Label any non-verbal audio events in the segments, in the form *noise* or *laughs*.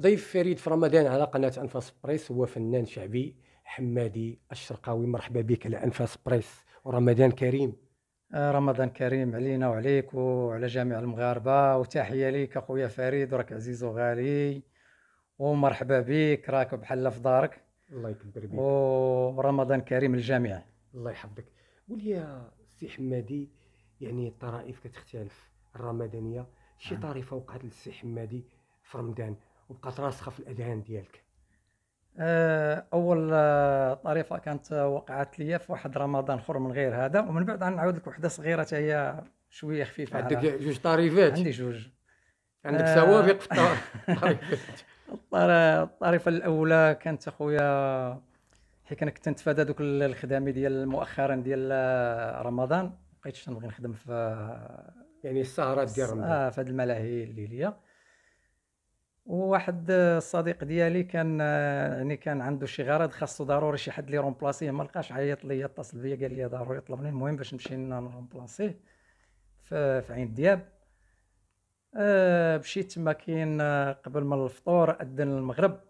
ضيف فريد في رمضان على قناة أنفاس بريس هو فنان شعبي حمادي الشرقاوي مرحبا بك على أنفاس بريس ورمضان كريم آه، رمضان كريم علينا وعليك وعلى جميع المغاربة وتحية ليك أخويا فريد وراك عزيز وغالي ومرحبا بك راك بحال في دارك الله يكبر بك ورمضان كريم للجميع الله يحفظك قول لي يا سي حمادي يعني الطرائف كتختلف الرمضانيه شي نعم. طريفه وقعت للسي حمادي في رمضان وبقات راسخه في الاذهان ديالك آه، اول آه، طريفه كانت آه، وقعت لي في واحد رمضان اخر من غير هذا ومن بعد غنعاود لك وحده صغيره حتى هي شويه خفيفه عندك جوج طريفات عندي جوج عندك سوابق في *laughs* الطريفه الاولى كانت اخويا حيت انا كنت نتفادى دوك الخدامي ديال مؤخرا ديال رمضان بقيتش نبغي نخدم في يعني السهرات ديال رمضان اه في هذه الملاهي الليليه وواحد الصديق ديالي كان يعني كان عنده شي غرض خاصو ضروري شي حد لي رومبلاسيه ما لقاش عيط لي اتصل بيا قال لي ضروري يطلبني المهم باش نمشي نرومبلاسيه في عين دياب آه، مشيت تما كاين آه، قبل من الفطور اذن المغرب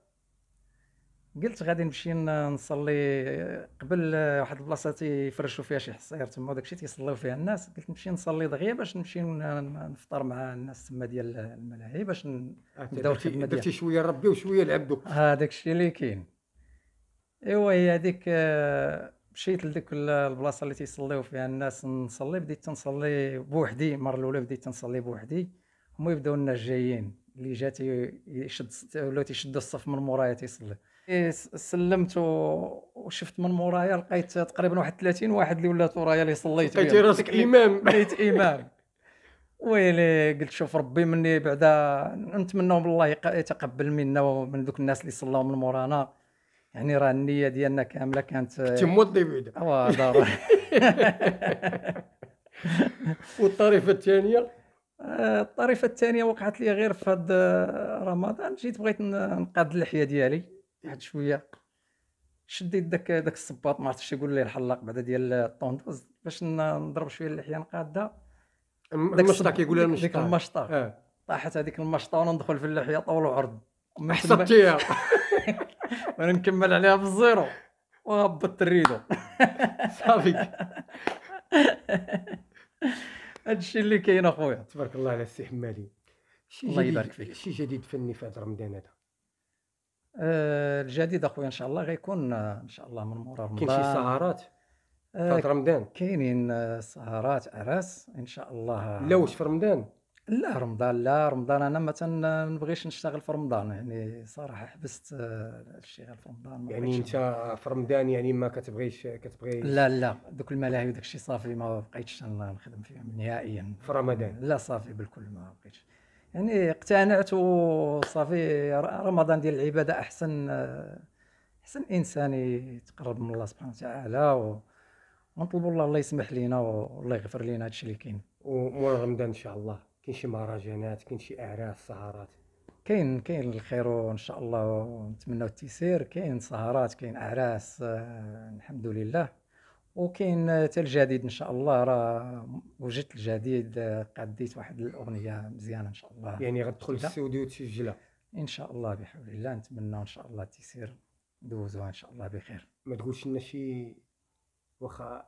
قلت غادي نمشي نصلي قبل آه، واحد البلاصه تيفرشوا فيها شي حصير تما وداكشي تيصليو فيها الناس قلت نمشي نصلي دغيا باش نمشي نفطر مع الناس تما ديال الملاهي باش نبداو الخدمه درتي شويه ربي وشويه لعبدو هذاك آه، الشيء اللي كاين ايوا هي هذيك آه، مشيت لديك البلاصه اللي تيصليو فيها الناس نصلي بديت تنصلي بوحدي المره الاولى بديت تنصلي بوحدي هما يبداو الناس جايين اللي جات يشد ولاو تيشدوا الصف من مورايا تيصلي إيه، سلمت وشفت من مورايا لقيت تقريبا واحد 30 واحد اللي ولات ورايا اللي صليت لقيت راسك امام لقيت امام ويلي قلت شوف ربي مني بعدا نتمنوا الله يتقبل منا ومن ذوك الناس اللي صلوا من مورانا يعني راه النيه ديالنا كامله كانت كنت موضي بعدا آه، واضح *laughs* والطريفه الثانيه آه، الطريفه الثانيه وقعت لي غير في هذا آه، رمضان جيت بغيت نقاد اللحيه ديالي واحد شويه شديت داك داك الصباط ما عرفتش يقول ليه الحلاق بعدا ديال الطوندوز باش نضرب شويه اللحيه نقاده المشطه كيقول لها المشطه المشطه اه. طاحت هذيك المشطه وانا ندخل في اللحيه طول وعرض حسبتيها *laughs* وانا نكمل عليها بالزيرو وهبطت الريدو *laughs* صافي *laughs* هادشي اللي كاين اخويا تبارك الله على السي حمالي شي الله يبارك فيك شي جديد فني في هذا رمضان هذا آه، الجديد اخويا ان شاء الله غيكون آه، ان شاء الله من مورا رمضان كاين شي سهرات في آه، رمضان كاينين سهرات اعراس ان شاء الله لا واش في رمضان لا رمضان لا رمضان انا ما نبغيش نشتغل في رمضان يعني صراحه حبست الشغل في رمضان يعني انت في رمضان يعني ما كتبغيش كتبغي لا لا دوك الملاهي وداك الشيء صافي ما بقيتش نخدم فيهم نهائيا في رمضان لا صافي بالكل ما بقيتش يعني اقتنعت وصافي رمضان ديال العباده احسن آه، احسن انسان يتقرب من الله سبحانه وتعالى و... نطلب الله الله يسمح لينا والله يغفر لينا هادشي اللي كاين ومور رمضان ان شاء الله كاين شي مهرجانات كاين شي اعراس سهرات كاين كاين الخير وان شاء الله ونتمناو التيسير كاين سهرات كاين اعراس آه، الحمد لله وكاين حتى الجديد ان شاء الله راه وجدت الجديد آه، قديت واحد الاغنيه مزيانه ان شاء الله يعني غتدخل الاستوديو وتسجلها ان شاء الله بحول الله نتمنى ان شاء الله تيسير دوزوها ان شاء الله بخير ما تقولش لنا شي واخا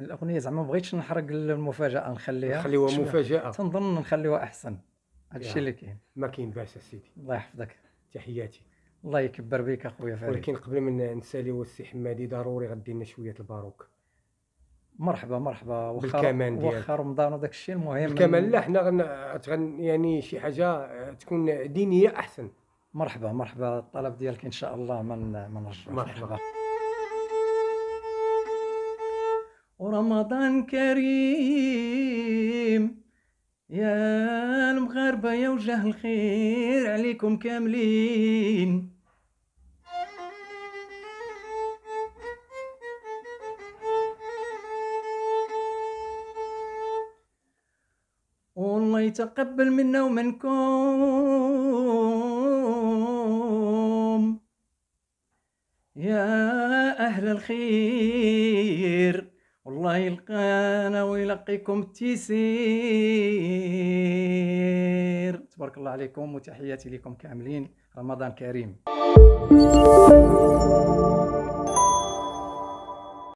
الاغنيه زعما ما بغيتش نحرق المفاجاه نخليها نخليوها مفاجاه تنظن نخليوها احسن هادشي اللي كاين ما كاين باس سيدي الله يحفظك تحياتي الله يكبر بك اخويا فريد ولكن قبل ما نساليو السي حمادي ضروري غدي لنا شويه الباروك مرحبا مرحبا واخا واخا رمضان وداك الشيء المهم الكمال لا حنا غن يعني شي حاجه آه، تكون دينيه احسن مرحبا مرحبا الطلب ديالك ان شاء الله من من مرحبا, مرحبا. ورمضان كريم يا المغاربه يا وجه الخير عليكم كاملين الله يتقبل منا ومنكم يا أهل الخير والله يلقانا ويلقيكم التيسير تبارك الله عليكم وتحياتي لكم كاملين رمضان كريم